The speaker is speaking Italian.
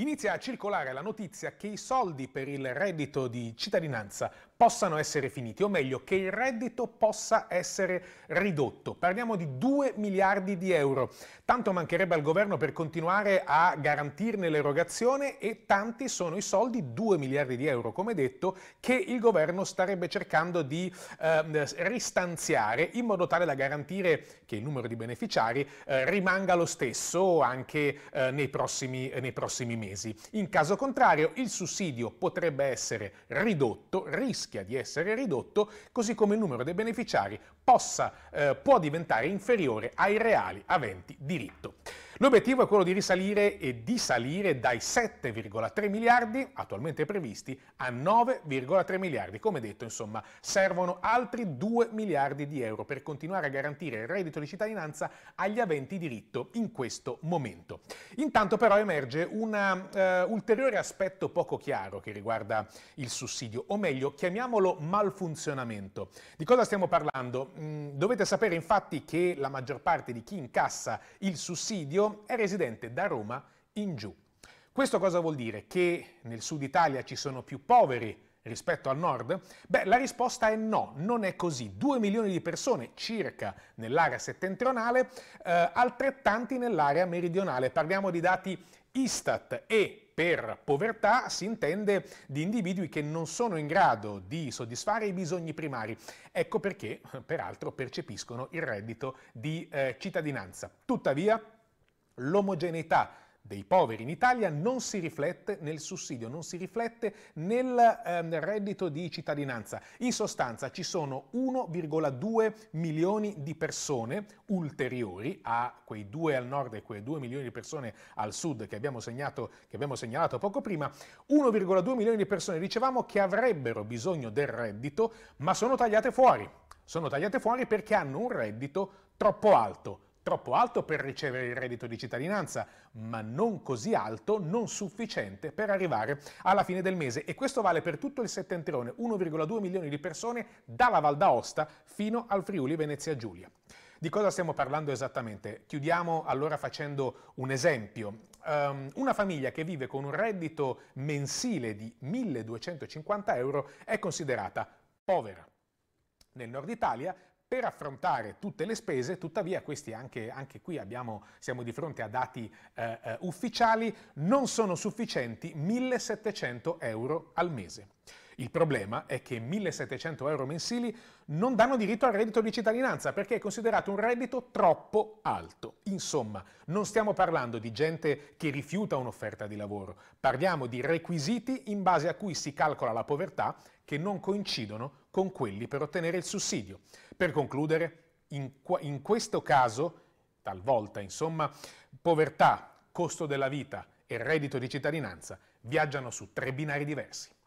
inizia a circolare la notizia che i soldi per il reddito di cittadinanza possano essere finiti, o meglio che il reddito possa essere ridotto. Parliamo di 2 miliardi di euro. Tanto mancherebbe al governo per continuare a garantirne l'erogazione e tanti sono i soldi, 2 miliardi di euro come detto, che il governo starebbe cercando di eh, ristanziare in modo tale da garantire che il numero di beneficiari eh, rimanga lo stesso anche eh, nei, prossimi, eh, nei prossimi mesi. In caso contrario il sussidio potrebbe essere ridotto, rischia rischia di essere ridotto, così come il numero dei beneficiari possa, eh, può diventare inferiore ai reali aventi diritto. L'obiettivo è quello di risalire e di salire dai 7,3 miliardi attualmente previsti a 9,3 miliardi. Come detto, insomma, servono altri 2 miliardi di euro per continuare a garantire il reddito di cittadinanza agli aventi diritto in questo momento. Intanto però emerge un eh, ulteriore aspetto poco chiaro che riguarda il sussidio, o meglio, chiamiamolo malfunzionamento. Di cosa stiamo parlando? Mm, dovete sapere infatti che la maggior parte di chi incassa il sussidio è residente da Roma in giù. Questo cosa vuol dire? Che nel sud Italia ci sono più poveri rispetto al nord? Beh, la risposta è no, non è così. Due milioni di persone circa nell'area settentrionale, eh, altrettanti nell'area meridionale. Parliamo di dati Istat e per povertà si intende di individui che non sono in grado di soddisfare i bisogni primari. Ecco perché, peraltro, percepiscono il reddito di eh, cittadinanza. Tuttavia, l'omogeneità dei poveri in Italia non si riflette nel sussidio, non si riflette nel ehm, reddito di cittadinanza. In sostanza ci sono 1,2 milioni di persone ulteriori a quei due al nord e quei 2 milioni di persone al sud che abbiamo, segnato, che abbiamo segnalato poco prima, 1,2 milioni di persone, dicevamo, che avrebbero bisogno del reddito, ma sono tagliate fuori. Sono tagliate fuori perché hanno un reddito troppo alto troppo alto per ricevere il reddito di cittadinanza, ma non così alto, non sufficiente per arrivare alla fine del mese. E questo vale per tutto il settentrione, 1,2 milioni di persone dalla Val d'Aosta fino al Friuli Venezia Giulia. Di cosa stiamo parlando esattamente? Chiudiamo allora facendo un esempio. Um, una famiglia che vive con un reddito mensile di 1250 euro è considerata povera. Nel nord Italia per affrontare tutte le spese, tuttavia questi anche, anche qui abbiamo, siamo di fronte a dati eh, eh ufficiali, non sono sufficienti 1700 euro al mese. Il problema è che 1700 euro mensili non danno diritto al reddito di cittadinanza perché è considerato un reddito troppo alto. Insomma, non stiamo parlando di gente che rifiuta un'offerta di lavoro, parliamo di requisiti in base a cui si calcola la povertà che non coincidono con quelli per ottenere il sussidio. Per concludere, in, in questo caso, talvolta insomma, povertà, costo della vita e reddito di cittadinanza viaggiano su tre binari diversi.